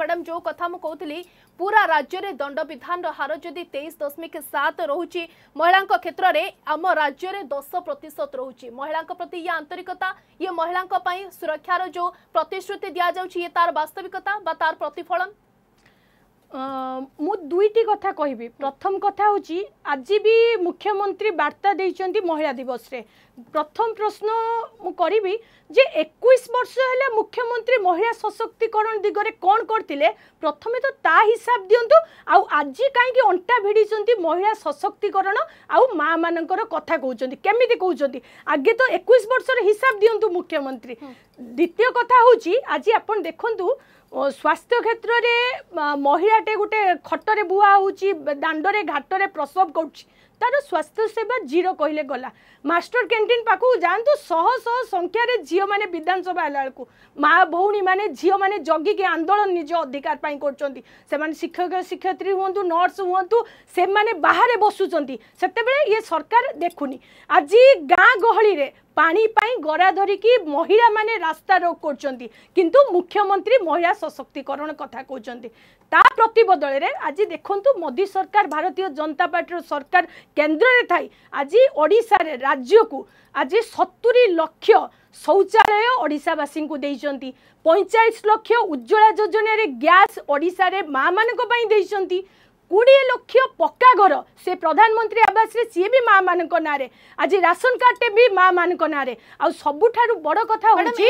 Madam যে কথা মু কৌলি পুরা রাজ্যের দণ্ডবিধান হার যদি তেইশ দশমিক সাত রয়েছে মহিলা ক্ষেত্রে আম রাজ্যের দশ প্রত রয়েছে মহিলা প্রতি ইয়ে আন্তরিকতা ইয়ে মহিলা সুরক্ষার যে প্রতিশ্রুতি দিয়া যাচ্ছে ইয়ে তার বাস্তবিকতা বা তার প্রতিফলন ମୁଁ ଦୁଇଟି କଥା କହିବି ପ୍ରଥମ କଥା ହେଉଛି ଆଜି ବି ମୁଖ୍ୟମନ୍ତ୍ରୀ ବାର୍ତ୍ତା ଦେଇଛନ୍ତି ମହିଳା ଦିବସରେ ପ୍ରଥମ ପ୍ରଶ୍ନ ମୁଁ କରିବି ଯେ ଏକୋଇଶ ବର୍ଷ ହେଲା ମୁଖ୍ୟମନ୍ତ୍ରୀ ମହିଳା ସଶକ୍ତିକରଣ ଦିଗରେ କ'ଣ କରିଥିଲେ ପ୍ରଥମେ ତ ତା ହିସାବ ଦିଅନ୍ତୁ ଆଉ ଆଜି କାହିଁକି ଅଣ୍ଟା ଭିଡ଼ିଛନ୍ତି ମହିଳା ସଶକ୍ତିକରଣ ଆଉ ମାଆମାନଙ୍କର କଥା କହୁଛନ୍ତି କେମିତି କହୁଛନ୍ତି ଆଗେ ତ ଏକୋଇଶ ବର୍ଷର ହିସାବ ଦିଅନ୍ତୁ ମୁଖ୍ୟମନ୍ତ୍ରୀ ଦ୍ୱିତୀୟ କଥା ହେଉଛି ଆଜି ଆପଣ ଦେଖନ୍ତୁ ସ୍ୱାସ୍ଥ୍ୟ କ୍ଷେତ୍ରରେ ମହିଳାଟେ ଗୋଟେ ଖଟରେ ବୁହା ହେଉଛି ଦାଣ୍ଡରେ ଘାଟରେ ପ୍ରସବ କରୁଛି তার স্বাস্থ্য সেবা জিরো কহিলে গলা মাস্টর ক্যান্টিন পাখু যাতে শহ শহ সংখ্যার ঝিও মানে বিধানসভা হল বেড়ে মা ভৌণী মানে ঝিও মানে জগিকি আন্দোলন নিজ অধিকার পাই করছেন সে শিক্ষক শিক্ষয়িত্রী হুঁতু নর্স হুঁতু সে বাহারে বসুচার সেতবে ইয়ে সরকার দেখুনি আজ গাঁ গহলিরে ପାଣି ପାଇଁ ଗରା ଧରିକି ମହିଳାମାନେ ରାସ୍ତାରୋକ କରୁଛନ୍ତି କିନ୍ତୁ ମୁଖ୍ୟମନ୍ତ୍ରୀ ମହିଳା ସଶକ୍ତିକରଣ କଥା କହୁଛନ୍ତି তা প্রতবদলের আজ দেখুন মোদি সরকার ভারতীয় জনতা পার্টির সরকার কেন্দ্রের থাই আজ ওড়শার রাজ্যক আজ সতুরি লক্ষ শৌচালয় ওড়শাবাসী দিয়েছেন পঁয়চাশ লক্ষ উজ্জ্বলা যোজনার গ্যাস ওড়শার মা মানুষ কোড়িয়ে লক্ষ পক্কা ঘর সে প্রধানমন্ত্রী আবাসে সি বি মা মান নাঁরে আজ রাশন কার্ডটে বি মা মান নাঁরে আবুঠার বড় কথা হচ্ছে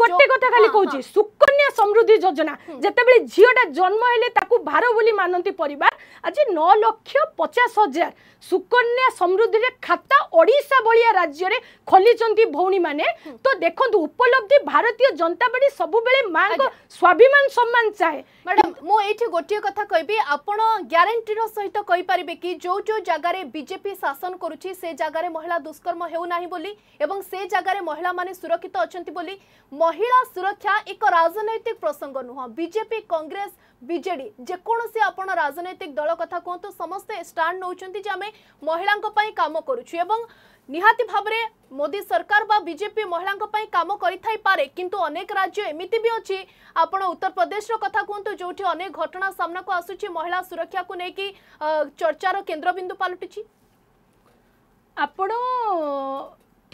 গোটে কথা খালি কৌছি শুক সমৃদ্ধি যোজনা যেতবে ঝিওটা জন্ম হলে তাকে ভার বলে মানতে পরিবার আজ ন লক্ষ পচাশ হাজার সুকন্যা সমৃদ্ধিরে খাতা ওড়শা ভাইয়া রাজ্যের খোলি ভৌণী মানে তো দেখুন উপলব্ধি ভারতীয় জনতা পার্টি সবুলে মা স্বাভিমান সম্মান চাহে ম্যাডাম মু এইটি গোটিয়ে কথা কবি আপনার গ্যারেটির সহিত কইপারে কি যে জায়গায় বিজেপি শাসন করুছি সে জায়গায় মহিলা দুষ্কর্ম হেউ না বলে এবং সে জায়গায় মহিলা মানে সুরক্ষিত অনেক মহিলা সুরক্ষা এক রাজনৈতিক প্রসঙ্গ নুহ বিজেপি কংগ্রেস বিজেডি যেকোন আপনার রাজনৈতিক দল কথা কুহতু সমস্তে স্টাণ্ড নেওয়া যে আমি মহিলা কাম করুছু এবং নিহতি ভাবে মোদি সরকার বা বিজেপি মহিলা কাম করে থাইপরে কিন্তু অনেক রাজ্য এমিতি বি অছি আপনার উত্তরপ্রদেশর কথা কুহতু যেটি অনেক ঘটনা সামনাকু আসুচি মহিলা সুরক্ষা নেই চর্চার কেন্দ্রবিন্দু পালটিছি ଆପଣ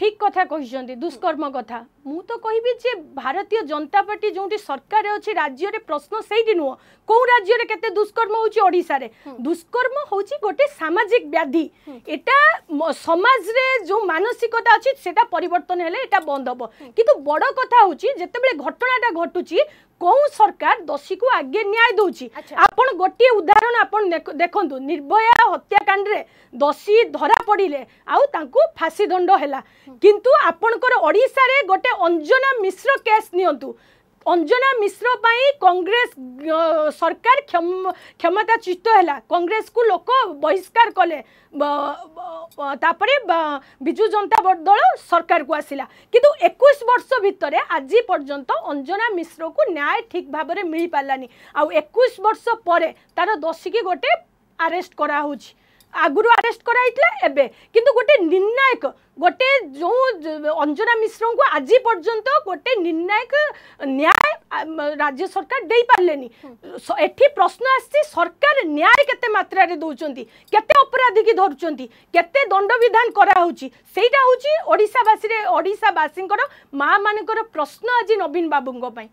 ঠিক কথা କହିଛନ୍ତି ଦୁଷ୍କର୍ମ କଥା ମୁଁ ତ କହିବି ଯେ ଭାରତୀୟ ଜନତା ପାର୍ଟି ଯେଉଁଠି ସରକାର ଅଛି ରାଜ୍ୟରେ ପ୍ରଶ୍ନ ସେଇଠି ନୁହଁ କୋଉ ରାଜ୍ୟରେ କେତେ ଦୁଷ୍କର୍ମ ହେଉଛି ଓଡ଼ିଶାରେ ଦୁଷ୍କର୍ମ ହେଉଛି ଗୋଟେ ସାମାଜିକ ବ୍ୟାଧି ଏଟା ସମାଜରେ ଯେଉଁ ମାନସିକତା ଅଛି ସେଟା ପରିବର୍ତ୍ତନ ହେଲେ ଏଟା ବନ୍ଦ ହେବ କିନ୍ତୁ ବଡ଼ କଥା ହେଉଛି ଯେତେବେଳେ ଘଟଣାଟା ଘଟୁଛି কেউ সরকার দোষীকে আগে ন্যায় দেছি আচ্ছা। আপনার গোটিয়ে উদাহরণ আপনার দেখুন নির্ভয়া হত্যাকাণ্ডে দোষী ধরা পড়লে আাঁসি দণ্ড হল কিন্তু আপনার ওড়শার গোটে অঞ্জনা মিশ্র কেস নিয়ন্তু অঞ্জনা মিশ্র পাই কংগ্রেস সরকার ক্ষমতাচ্যুত হল কংগ্রেস কু লোক বহিষ্কার কলে তাপরে বিজু জনতা দল সরকার কু আসিলা কিন্তু একুশ বর্ষ ভিতরে আজি পর্যন্ত অঞ্জনা মিশ্র কু ন্যায় ঠিক ভাবে মিপারানি আকুশ বর্ষ পরে তার দোষীকে গোটে আরেস্ট করা হচ্ছে ଆଗରୁ ଆରେଷ୍ଟ କରାଯାଇଥିଲା ଏବେ କିନ୍ତୁ ଗୋଟେ ନିର୍ଣ୍ଣାୟକ ଗୋଟେ ଯେଉଁ ଅଞ୍ଜନା ମିଶ୍ରଙ୍କୁ ଆଜି ପର୍ଯ୍ୟନ୍ତ ଗୋଟେ ନିର୍ଣ୍ଣାୟକ ନ୍ୟାୟ ରାଜ୍ୟ ସରକାର ଦେଇପାରିଲେନି ଏଠି ପ୍ରଶ୍ନ ଆସିଛି ସରକାର ନ୍ୟାୟ କେତେ ମାତ୍ରାରେ ଦେଉଛନ୍ତି କେତେ ଅପରାଧୀକି ଧରୁଛନ୍ତି କେତେ ଦଣ୍ଡବିଧାନ କରାହେଉଛି ସେଇଟା ହେଉଛି ଓଡ଼ିଶାବାସୀରେ ଓଡ଼ିଶାବାସୀଙ୍କର ମାଆମାନଙ୍କର ପ୍ରଶ୍ନ ଆଜି ନବୀନ ବାବୁଙ୍କ ପାଇଁ